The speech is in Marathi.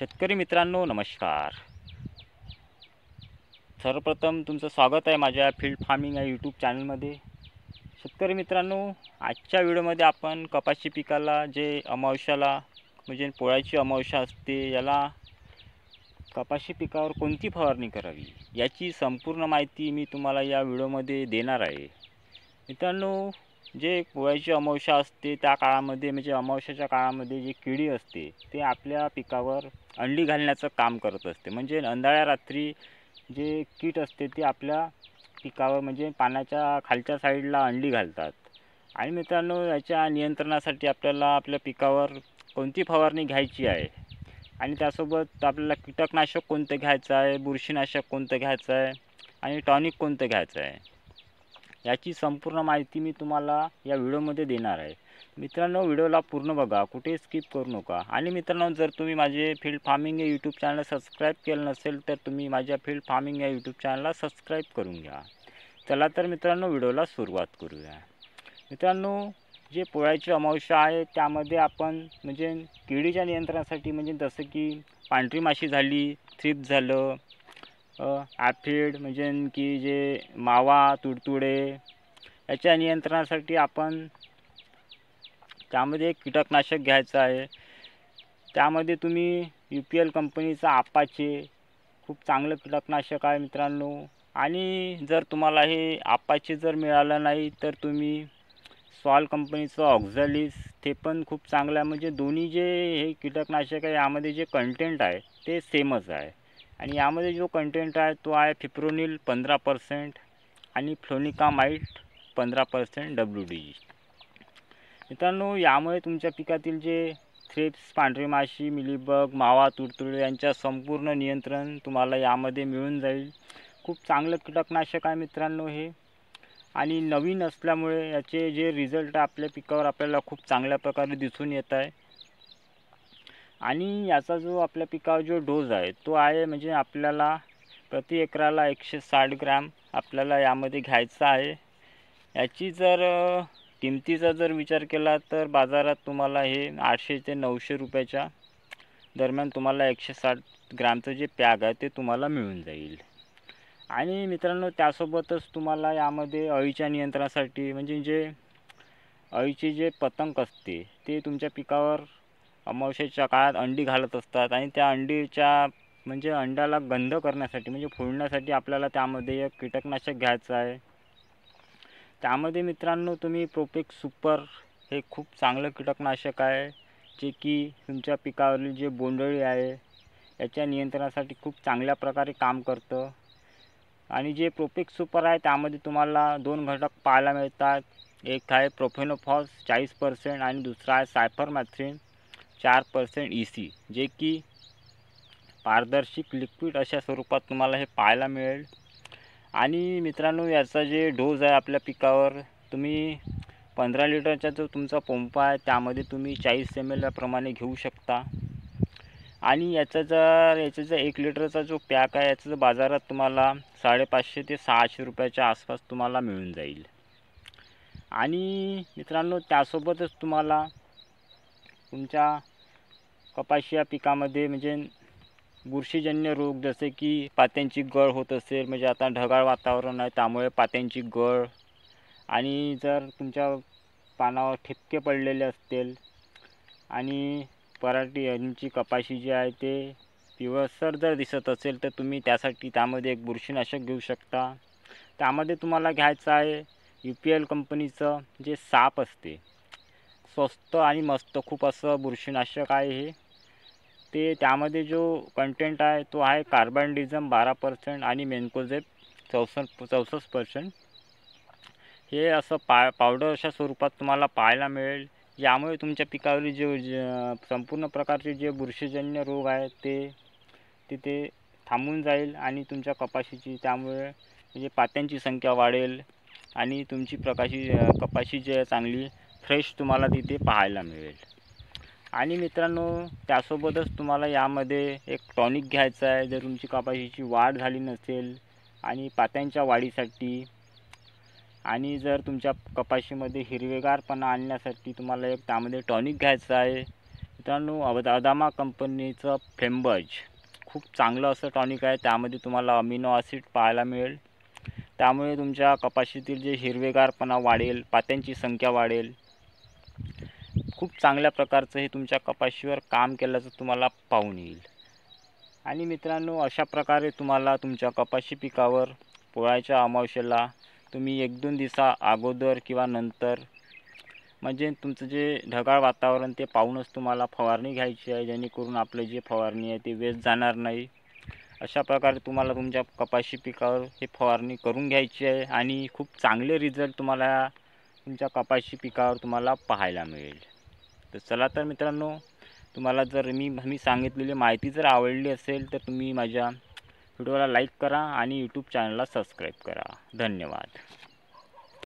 शेतकरी मित्रांनो नमस्कार सर्वप्रथम तुमचं स्वागत आहे माझ्या फील्ड फार्मिंग या यूट्यूब चॅनलमध्ये शेतकरी मित्रांनो आजच्या व्हिडिओमध्ये आपण कपाशी पिकाला जे अमावश्याला म्हणजे पोळ्याची अमावश्या असते याला कपाशी पिकावर कोणती फवारणी करावी याची संपूर्ण माहिती मी तुम्हाला या व्हिडिओमध्ये देणार आहे मित्रांनो जे पोळ्याची अमावश्या असते त्या काळामध्ये म्हणजे अमावश्याच्या काळामध्ये जी किडी असते ते आपल्या पिकावर अंडी घालण्याचं काम करत असते म्हणजे अंधाळ्या रात्री जे कीट असते ते आपल्या पिकावर म्हणजे पानाच्या खालच्या साईडला अंडी घालतात आणि मित्रांनो याच्या नियंत्रणासाठी आपल्याला आपल्या पिकावर कोणती फवारणी घ्यायची आहे आणि त्यासोबत आपल्याला कीटकनाशक कोणतं घ्यायचं आहे बुरशीनाशक कोणतं घ्यायचं आहे आणि टॉनिक कोणतं घ्यायचं आहे याची संपूर्ण माहिती मी तुम्हाला या व्हिडिओमध्ये देणार आहे मित्रांनो व्हिडिओला पूर्ण बघा कुठे स्किप करू नका आणि मित्रांनो जर तुम्ही माझे फील्ड फार्मिंग या यूट्यूब चॅनल सबस्क्राईब केलं नसेल तर तुम्ही माझ्या फील्ड फार्मिंग या यूट्यूब चॅनलला सबस्क्राईब करून घ्या चला तर मित्रांनो व्हिडिओला सुरुवात करूया मित्रांनो जे पोळ्याची अमावस्या आहे त्यामध्ये आपण म्हणजे किडीच्या नियंत्रणासाठी म्हणजे जसं की पांढरी माशी झाली थ्रिप झालं ॲफिड म्हणजे की जे मावा तुडतुडे याच्या नियंत्रणासाठी आपण त्यामध्ये एक कीटकनाशक घ्यायचं आहे त्यामध्ये तुम्ही यू पी एल कंपनीचं आपाचे खूप चांगलं कीटकनाशक आहे मित्रांनो आणि जर तुम्हाला हे आपाचे जर मिळालं नाही तर तुम्ही सॉल कंपनीचं ऑक्झलिस ते पण खूप चांगलं आहे म्हणजे दोन्ही जे हे कीटकनाशक आहे यामध्ये जे कंटेंट आहे ते सेमच आहे आणि यामध्ये जो कंटेंट आहे तो आहे फिप्रोनिल पंधरा पर्सेंट आणि माईट पंधरा पर्सेंट डब्ल्यू डी मित्रांनो यामुळे तुमच्या पिकातील जे थ्रिप्स पांढरी माशी मिलीबग मावा तुडतुडे यांच्या संपूर्ण नियंत्रण तुम्हाला यामध्ये मिळून जाईल खूप चांगलं कीटकनाशक आहे मित्रांनो हे आणि नवीन असल्यामुळे याचे जे रिझल्ट आपल्या पिकावर आपल्याला खूप चांगल्या प्रकारे दिसून येत आहे आणि याचा जो आपल्या पिकावर जो डोस आहे तो आहे म्हणजे आपल्याला प्रति एकराला एकशे साठ ग्रॅम आपल्याला यामध्ये घ्यायचा आहे याची जर किमतीचा जर विचार केला तर बाजारात तुम्हाला हे आठशे ते नऊशे रुपयाच्या दरम्यान तुम्हाला एकशे साठ ग्रॅमचं जे पॅग आहे ते तुम्हाला मिळून जाईल आणि मित्रांनो त्यासोबतच तुम्हाला यामध्ये अळीच्या नियंत्रणासाठी म्हणजे जे अळीचे जे पतंग असते ते तुमच्या पिकावर अमावस्येच्या काळात अंडी घालत असतात आणि त्या अंडीच्या म्हणजे अंड्याला गंध करण्यासाठी म्हणजे फोडण्यासाठी आपल्याला त्यामध्ये एक कीटकनाशक घ्यायचं आहे त्यामध्ये मित्रांनो तुम्ही प्रोपेक सुपर हे खूप चांगलं कीटकनाशक आहे जे की तुमच्या पिकावरील जे बोंडळी आहे याच्या नियंत्रणासाठी खूप चांगल्या प्रकारे काम करतं आणि जे प्रोपेक सुपर आहे त्यामध्ये तुम्हाला दोन घटक पाहायला मिळतात एक आहे प्रोफेनोफॉस चाळीस पर्सेंट आणि दुसरा आहे सायफर मॅथ्रिन चार पर्सेंट ई सी जे की पारदर्शक लिक्विड अशा स्वरूपात तुम्हाला हे पाहायला मिळेल आणि मित्रांनो याचा जे डोस आहे आपल्या पिकावर तुम्ही पंधरा लिटरचा जो तुमचा पंप आहे त्यामध्ये तुम्ही चाळीस एम एल प्रमाणे घेऊ शकता आणि याचा जर याचा एक लिटरचा जो पॅक आहे याचा बाजारात तुम्हाला साडेपाचशे ते सहाशे रुपयाच्या आसपास तुम्हाला मिळून जाईल आणि मित्रांनो त्यासोबतच तुम्हाला तुमच्या कपाशी या पिकामध्ये म्हणजे बुरशीजन्य रोग जसे की पात्यांची गळ होत असेल म्हणजे आता ढगाळ वातावरण आहे त्यामुळे पात्यांची गळ आणि जर तुमच्या पानावर ठिपके पडलेले असतील आणि पराठी यांची कपाशी जी आहे ते पिवळसर जर दिसत असेल तर तुम्ही त्यासाठी त्यामध्ये एक बुरशीनाशक घेऊ शकता त्यामध्ये तुम्हाला घ्यायचं आहे यू पी एल कंपनीचं जे साप असते स्वस्त आणि मस्त खूप असं बुरशीनाशक आहे हे ते त्यामध्ये जो कंटेंट आहे तो आहे कार्बन डिझम बारा पर्सेंट आणि मेनकोझेप चौसष्ट चौसष्ट पर्सेंट हे असं पा पावडर अशा स्वरूपात तुम्हाला पाहायला मिळेल यामुळे तुमच्या पिकावरील जे संपूर्ण प्रकारचे जे बुरशीजन्य रोग आहे ते तिथे थांबून जाईल आणि तुमच्या कपाशीची त्यामुळे म्हणजे पात्यांची संख्या वाढेल आणि तुमची प्रकाशी कपाशी जे आहे चांगली फ्रेश तुम्हाला तिथे पाहायला मिळेल आणि मित्रांनो त्यासोबतच तुम्हाला यामध्ये एक टॉनिक घ्यायचं आहे जर तुमची कपाशीची वाढ झाली नसेल आणि पात्यांच्या वाढीसाठी आणि जर तुमच्या कपाशीमध्ये हिरवेगारपणा आणण्यासाठी तुम्हाला एक त्यामध्ये टॉनिक घ्यायचं आहे मित्रांनो अदामा कंपनीचं फेंबज खूप चांगलं असं टॉनिक आहे त्यामध्ये तुम्हाला अमिनो ॲसिड पाहायला मिळेल त्यामुळे तुमच्या कपाशीतील जे हिरवेगारपणा वाढेल पात्यांची संख्या वाढेल खूप चांगल्या प्रकारचं हे तुमच्या कपाशीवर काम केल्याचं तुम्हाला पाहून येईल आणि मित्रांनो अशा प्रकारे तुम्हाला तुमच्या कपाशी पिकावर पोळ्याच्या अमावशेला तुम्ही एक दोन दिवसा अगोदर किंवा नंतर म्हणजे तुमचं जे ढगाळ वातावरण ते पाहूनच तुम्हाला फवारणी घ्यायची आहे जेणेकरून आपलं जे फवारणी आहे ते वेस्ट जाणार नाही अशा प्रकारे तुम्हाला तुमच्या कपाशी पिकावर हे फवारणी करून घ्यायची आहे आणि खूप चांगले रिझल्ट तुम्हाला तुमच्या कपाशी पिकावर तुम्हाला पाहायला मिळेल तर चला तर मित्रांनो तुम्हाला जर मी मी सांगितलेली माहिती जर आवडली असेल तर तुम्ही माझ्या व्हिडिओला लाईक करा आणि यूट्यूब चॅनलला सबस्क्राईब करा धन्यवाद